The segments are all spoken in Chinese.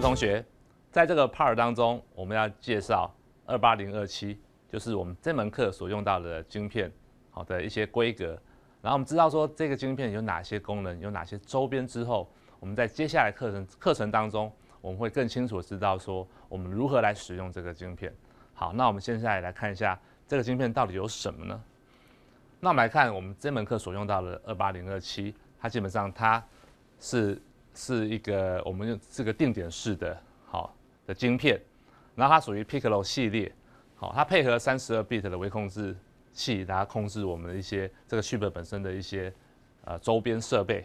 同学，在这个 part 当中，我们要介绍二八零二七，就是我们这门课所用到的晶片，好的一些规格。然后我们知道说这个晶片有哪些功能，有哪些周边之后，我们在接下来课程课程当中，我们会更清楚知道说我们如何来使用这个晶片。好，那我们现在来看一下这个晶片到底有什么呢？那我们来看我们这门课所用到的二八零二七，它基本上它是。是一个我们用这个定点式的好的晶片，然后它属于 Piccolo 系列，好，它配合三十二 bit 的微控制器，然后控制我们的一些这个续本本身的一些呃周边设备，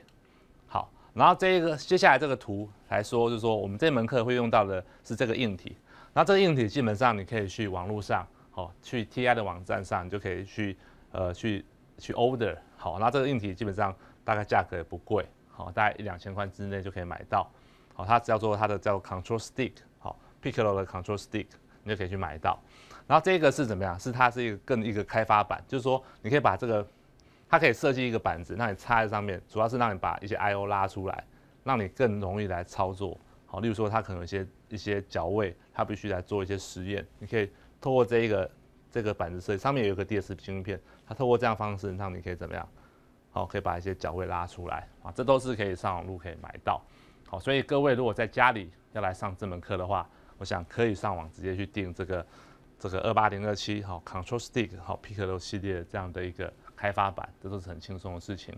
好，然后这一个接下来这个图来说，就说我们这门课会用到的是这个硬体，那这个硬体基本上你可以去网络上，好，去 TI 的网站上，你就可以去呃去去 order，好，那这个硬体基本上大概价格也不贵。好，大概一两千块之内就可以买到。好，它叫做它的叫 control stick，好，Pico 的 control stick，你就可以去买到。然后这个是怎么样？是它是一个更一个开发版，就是说你可以把这个，它可以设计一个板子，让你插在上面，主要是让你把一些 I/O 拉出来，让你更容易来操作。好，例如说它可能一些一些脚位，它必须来做一些实验，你可以透过这一个这个板子设计，上面有个 D S 芯片，它透过这样方式让你可以怎么样？好，可以把一些脚位拉出来啊，这都是可以上网路可以买到。好，所以各位如果在家里要来上这门课的话，我想可以上网直接去订这个这个二八零二七好，Control Stick 好，Pico 系列这样的一个开发版，这都是很轻松的事情。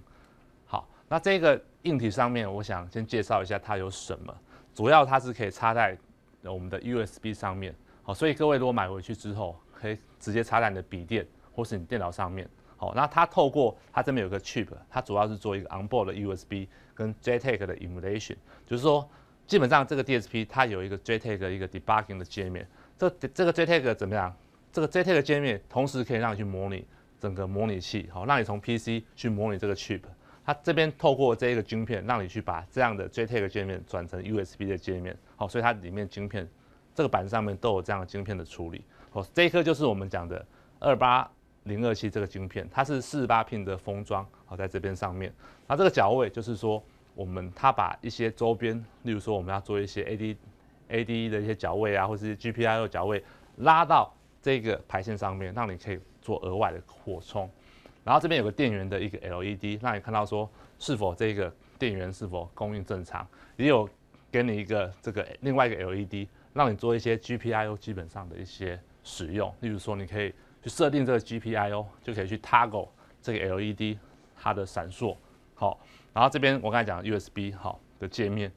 好，那这个硬体上面，我想先介绍一下它有什么，主要它是可以插在我们的 USB 上面。好，所以各位如果买回去之后，可以直接插在你的笔电或是你电脑上面。好，那它透过它这边有个 chip，它主要是做一个 on board 的 USB 跟 JTAG 的 emulation，就是说基本上这个 DSP 它有一个 JTAG 一个 debugging 的界面，这这个 JTAG 怎么样？这个 JTAG 界面同时可以让你去模拟整个模拟器，好，让你从 PC 去模拟这个 chip，它这边透过这一个晶片，让你去把这样的 JTAG 界面转成 USB 的界面，好，所以它里面晶片这个板上面都有这样的晶片的处理，好，这一颗就是我们讲的二八。零二七这个晶片，它是四十八片的封装，好在这边上面。那这个脚位就是说，我们它把一些周边，例如说我们要做一些 A D A D 的一些脚位啊，或者 G P I O 脚位，拉到这个排线上面，让你可以做额外的扩充。然后这边有个电源的一个 L E D，让你看到说是否这个电源是否供应正常。也有给你一个这个另外一个 L E D，让你做一些 G P I O 基本上的一些使用，例如说你可以。去设定这个 GPIO 就可以去 toggle 这个 LED 它的闪烁，好，然后这边我刚才讲 USB 好的界面，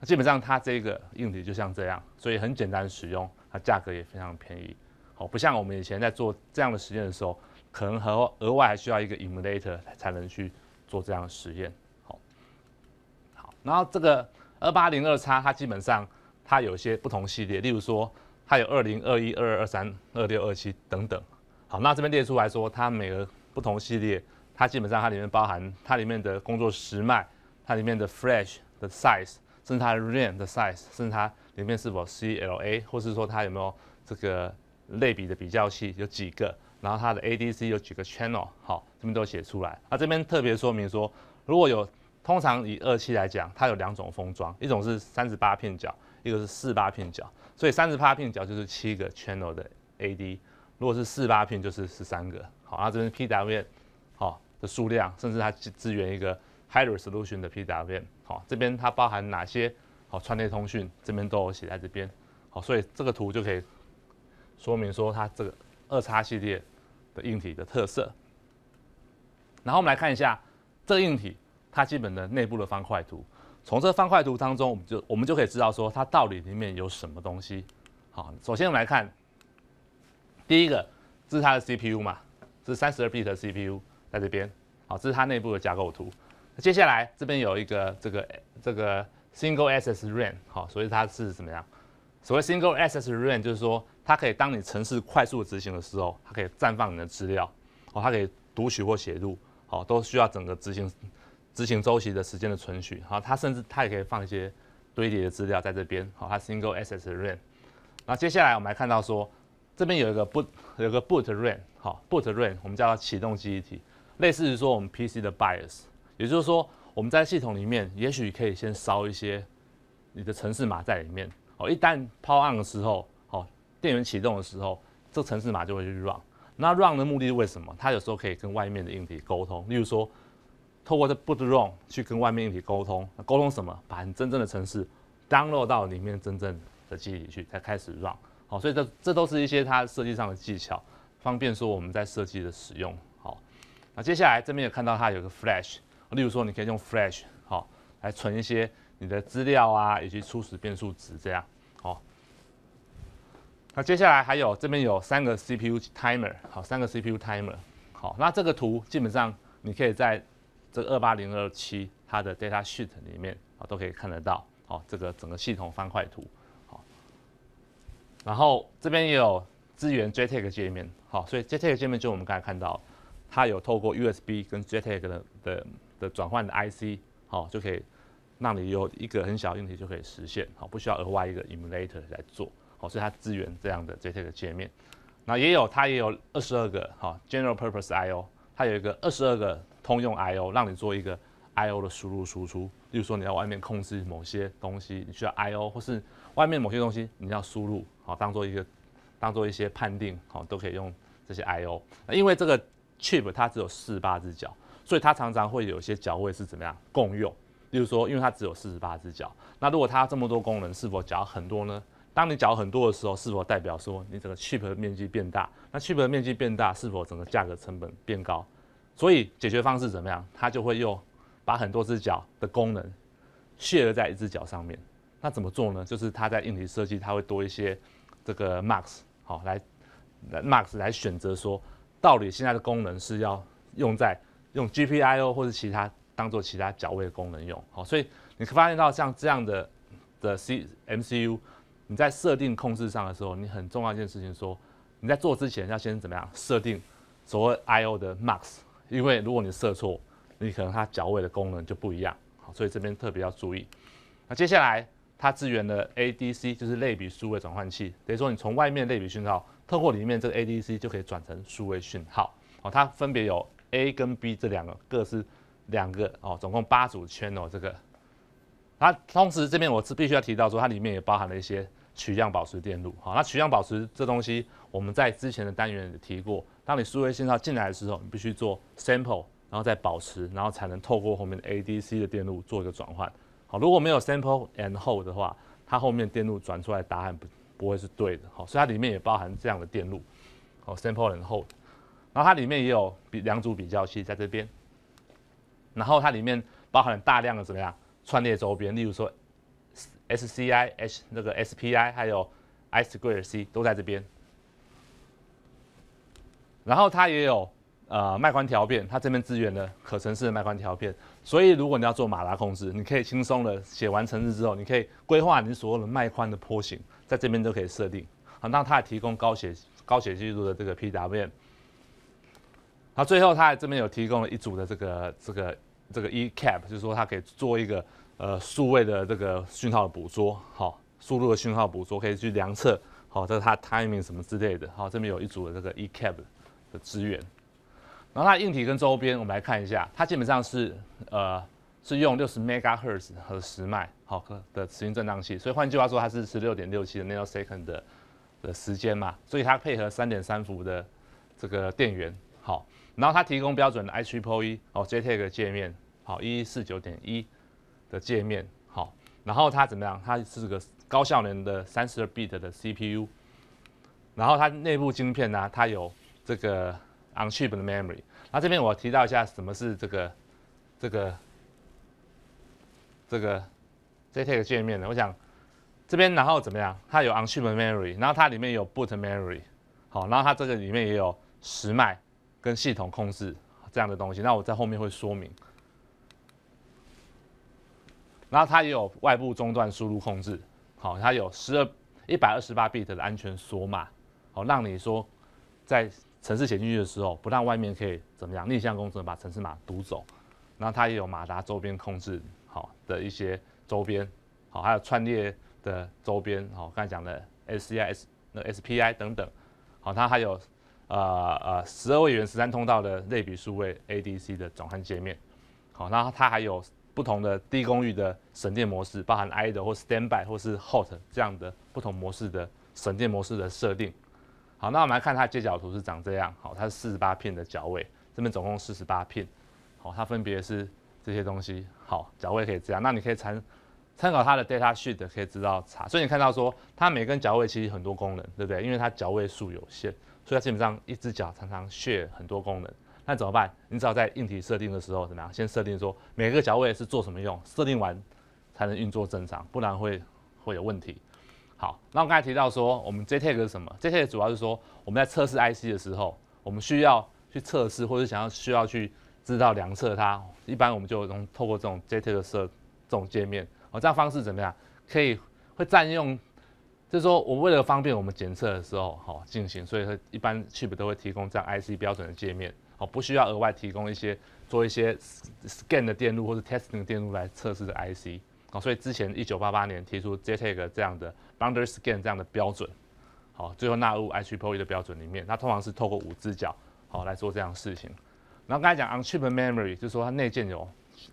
那基本上它这个硬体就像这样，所以很简单使用，它价格也非常便宜，好，不像我们以前在做这样的实验的时候，可能和额外还需要一个 emulator 才能去做这样的实验，好，好，然后这个二八零二叉它基本上它有些不同系列，例如说它有二零二一、二二二三、二六二七等等。好，那这边列出来说，它每个不同系列，它基本上它里面包含，它里面的工作时脉，它里面的 Flash 的 size，甚至它 RAM 的 size，甚至它里面是否 CLA，或是说它有没有这个类比的比较器，有几个，然后它的 ADC 有几个 channel，好，这边都写出来。那这边特别说明说，如果有，通常以二期来讲，它有两种封装，一种是三十八片角，一个是四八片角。所以三十八片角就是七个 channel 的 AD。如果是四八片就是十三个，好，那这边 PWM 好，的数量甚至它支支援一个 high resolution 的 PWM，好，这边它包含哪些好串列通讯，这边都有写在这边，好，所以这个图就可以说明说它这个二叉系列的硬体的特色。然后我们来看一下这个硬体它基本的内部的方块图，从这方块图当中，我们就我们就可以知道说它到底里面有什么东西。好，首先我们来看。第一个，这是它的 CPU 嘛，是三十二 bit 的 CPU 在这边。好，这是它内部的架构图。接下来这边有一个这个这个 single a SS RAM 好，所以它是怎么样？所谓 single a SS RAM 就是说，它可以当你程式快速执行的时候，它可以暂放你的资料。哦，它可以读取或写入，好，都需要整个执行执行周期的时间的存取。好，它甚至它也可以放一些堆叠的资料在这边。好，它 single SS RAM。那接下来我们来看到说。这边有一个 boot，有个 boot run，好 boot run，我们叫它启动记忆体，类似于说我们 PC 的 BIOS，也就是说我们在系统里面也许可以先烧一些你的程式码在里面，哦，一旦 power on 的时候，好电源启动的时候，这程式码就会去 run，那 run 的目的是为什么？它有时候可以跟外面的硬体沟通，例如说透过这 boot run 去跟外面硬体沟通，沟通什么？把你真正的程式 download 到里面真正的记忆体去，才开始 run。好，所以这这都是一些它设计上的技巧，方便说我们在设计的使用。好，那接下来这边也看到它有个 Flash，例如说你可以用 Flash 好来存一些你的资料啊，以及初始变数值这样。好，那接下来还有这边有三个 CPU Timer，好，三个 CPU Timer。好，那这个图基本上你可以在这个二八零二七它的 datasheet 里面啊都可以看得到。好，这个整个系统方块图。然后这边也有支援 JTAG 界面，好，所以 JTAG 界面就我们刚才看到，它有透过 USB 跟 JTAG 的的的转换的 IC，好，就可以让你有一个很小的硬体就可以实现，好，不需要额外一个 emulator 来做，好，所以它支援这样的 JTAG 界面。那也有它也有二十二个哈 general purpose I/O，它有一个二十二个通用 I/O，让你做一个。I/O 的输入输出，例如说你要外面控制某些东西，你需要 I/O，或是外面某些东西你要输入，好当做一个，当做一些判定，好都可以用这些 I/O。那因为这个 chip 它只有四十八只脚，所以它常常会有一些脚位是怎么样共用。例如说，因为它只有四十八只脚，那如果它这么多功能，是否脚很多呢？当你脚很多的时候，是否代表说你整个 chip 的面积变大？那 chip 的面积变大，是否整个价格成本变高？所以解决方式怎么样？它就会又。把很多只脚的功能卸了在一只脚上面，那怎么做呢？就是它在硬体设计，它会多一些这个 m a x 好来 m a x 来选择说，到底现在的功能是要用在用 GPIO 或者其他当做其他脚位的功能用好，所以你发现到像这样的的 C MCU，你在设定控制上的时候，你很重要一件事情说，你在做之前要先怎么样设定所谓 I O 的 m a x 因为如果你设错。你可能它脚位的功能就不一样，好，所以这边特别要注意。那接下来它支援的 ADC 就是类比数位转换器，等于说你从外面类比讯号透过里面这个 ADC 就可以转成数位讯号。好，它分别有 A 跟 B 这两个，各是两个哦，总共八组圈哦，这个。那同时这边我是必须要提到说，它里面也包含了一些取样保持电路。好，那取样保持这东西我们在之前的单元也提过，当你数位讯号进来的时候，你必须做 sample。然后再保持，然后才能透过后面的 A、D、C 的电路做一个转换。好，如果没有 Sample and Hold 的话，它后面电路转出来答案不不会是对的。好，所以它里面也包含这样的电路。好，Sample and Hold。然后它里面也有比两组比较器在这边。然后它里面包含了大量的怎么样串列周边，例如说 S C I、H 那个 S P I，还有 I Square C 都在这边。然后它也有。呃，脉宽调变，它这边资源的可程式脉宽调变，所以如果你要做马达控制，你可以轻松的写完程式之后，你可以规划你所有的脉宽的坡形，在这边都可以设定。好，那它也提供高血高血记录的这个 PWM。好，最后它这边有提供了一组的这个这个这个 E Cap，就是说它可以做一个呃数位的这个讯号的捕捉，好，输入的讯号捕捉可以去量测，好，这是它 timing 什么之类的，好，这边有一组的这个 E Cap 的资源。然后它硬体跟周边，我们来看一下，它基本上是呃是用六十 megahertz 和十迈好个的磁性振荡器，所以换句话说，它是十六点六七的 nanosecond 的的时间嘛，所以它配合三点三伏的这个电源好，然后它提供标准的 HPE 哦 JTAG 界面好一四九点一的界面好，然后它怎么样？它是个高效能的三十二 bit 的 CPU，然后它内部晶片呢，它有这个。on-chip 的 memory，然后这边我提到一下什么是这个这个这个 z t a k 界面的。我想这边然后怎么样？它有 on-chip memory，然后它里面有 boot memory，好，然后它这个里面也有时脉跟系统控制这样的东西。那我在后面会说明。然后它也有外部中断输入控制，好，它有十二一百二十八 bit 的安全锁码，好，让你说在程式写进去的时候，不但外面可以怎么样逆向工程把程式码读走，然后它也有马达周边控制好的一些周边，好还有串列的周边，好刚才讲的 SCI、S 那 SPI 等等，好它还有呃呃十二位元十三通道的类比数位 ADC 的转换界面，好那它还有不同的低功率的省电模式，包含 Idle 或 Standby 或是 Hot 这样的不同模式的省电模式的设定。好，那我们来看它的接角图是长这样。好，它是四十八片的脚位，这边总共四十八片。好，它分别是这些东西。好，脚位可以这样。那你可以参参考它的 datasheet，可以知道查。所以你看到说，它每根脚位其实很多功能，对不对？因为它脚位数有限，所以它基本上一只脚常常缺很多功能。那怎么办？你只要在硬体设定的时候，怎么样？先设定说每个脚位是做什么用，设定完才能运作正常，不然会会有问题。好，那我刚才提到说，我们 JTAG 是什么？JTAG 主要是说我们在测试 IC 的时候，我们需要去测试，或者想要需要去知道量测它。一般我们就能透过这种 JTAG 设这种界面，哦，这样方式怎么样？可以会占用，就是说我为了方便我们检测的时候，好进行，所以说一般 c h a p 都会提供这样 IC 标准的界面，哦，不需要额外提供一些做一些 scan 的电路或者 testing 的电路来测试的 IC。好，所以之前一九八八年提出 JTAG 这样的 Boundary Scan 这样的标准，好，最后纳入 HPoE 的标准里面。它通常是透过五只脚好来做这样的事情。然后刚才讲 u n c h i p e d Memory，就是说它内建有 u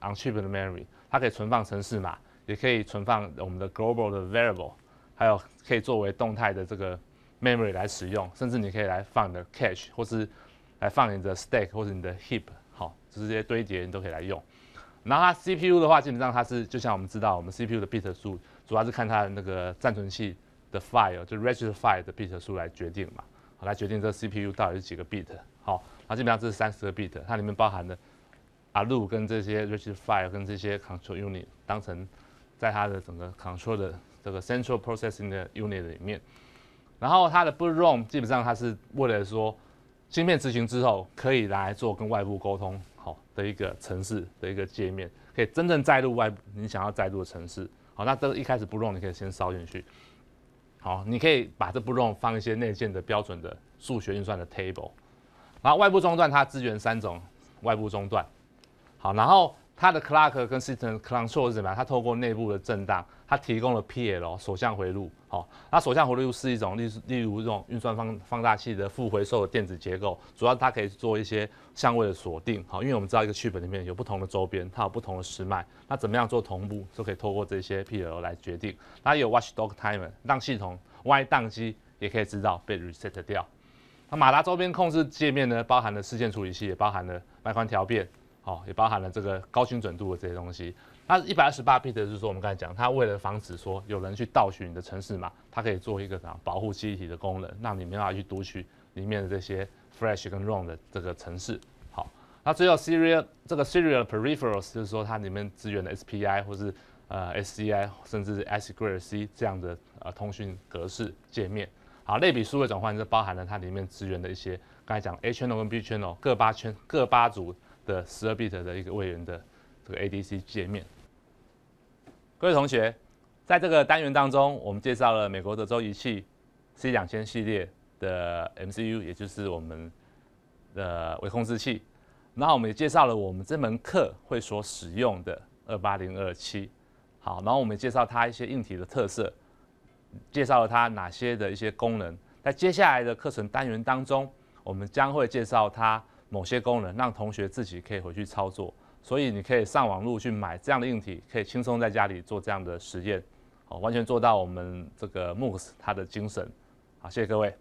n c h i p 的 e d Memory，它可以存放程式码，也可以存放我们的 Global 的 Variable，还有可以作为动态的这个 Memory 来使用，甚至你可以来放你的 Cache，或是来放你的 Stack，或者你的 Heap，好，这些堆叠你都可以来用。然后它 CPU 的话，基本上它是就像我们知道，我们 CPU 的 bit 数主要是看它的那个暂存器的 file，就 register file 的 bit 数来决定嘛，来决定这个 CPU 到底是几个 bit。好，那基本上这是三十个 bit，它里面包含的啊路跟这些 register file 跟这些 control unit 当成在它的整个 control 的这个 central processing 的 unit 里面。然后它的 b o o t ROM 基本上它是为了说，芯片执行之后可以来做跟外部沟通。的一个城市的一个界面，可以真正载入外，你想要载入的城市。好，那这个一开始不 r 你可以先烧进去。好，你可以把这不 r 放一些内建的标准的数学运算的 table。然后外部中断它支援三种外部中断。好，然后。它的 clock 跟 system c l o n t r o l 是什么它透过内部的震荡，它提供了 PLL 手相回路。好，那手相回路是一种例例如这种运算放放大器的负回收的电子结构，主要它可以做一些相位的锁定。好，因为我们知道一个剧本里面有不同的周边，它有不同的时脉，那怎么样做同步就可以透过这些 p l 来决定。它有 watch dog timer 让系统万一宕机也可以知道被 reset 掉。那马达周边控制界面呢，包含了事件处理器，也包含了脉宽调变。好，也包含了这个高精准度的这些东西。那一百二十八 bit 就是说，我们刚才讲，它为了防止说有人去盗取你的城市码，它可以做一个什么保护机体的功能，让你没办法去读取里面的这些 Flash 跟 ROM 的这个城市。好，那最后 Serial 这个 Serial Peripherals 就是说它里面支援的 SPI 或者是呃 SCI 甚至是 I2C 这样的呃通讯格式界面。好，类比数位转换就包含了它里面支援的一些刚才讲 A channel 跟 B channel 各八圈各八组。的十二 bit 的一个位元的这个 ADC 界面。各位同学，在这个单元当中，我们介绍了美国德州仪器 C 两千系列的 MCU，也就是我们的微控制器。然后我们也介绍了我们这门课会所使用的二八零二七。好，然后我们也介绍它一些硬体的特色，介绍了它哪些的一些功能。在接下来的课程单元当中，我们将会介绍它。某些功能让同学自己可以回去操作，所以你可以上网路去买这样的硬体，可以轻松在家里做这样的实验，好，完全做到我们这个 MOOCs 它的精神，好，谢谢各位。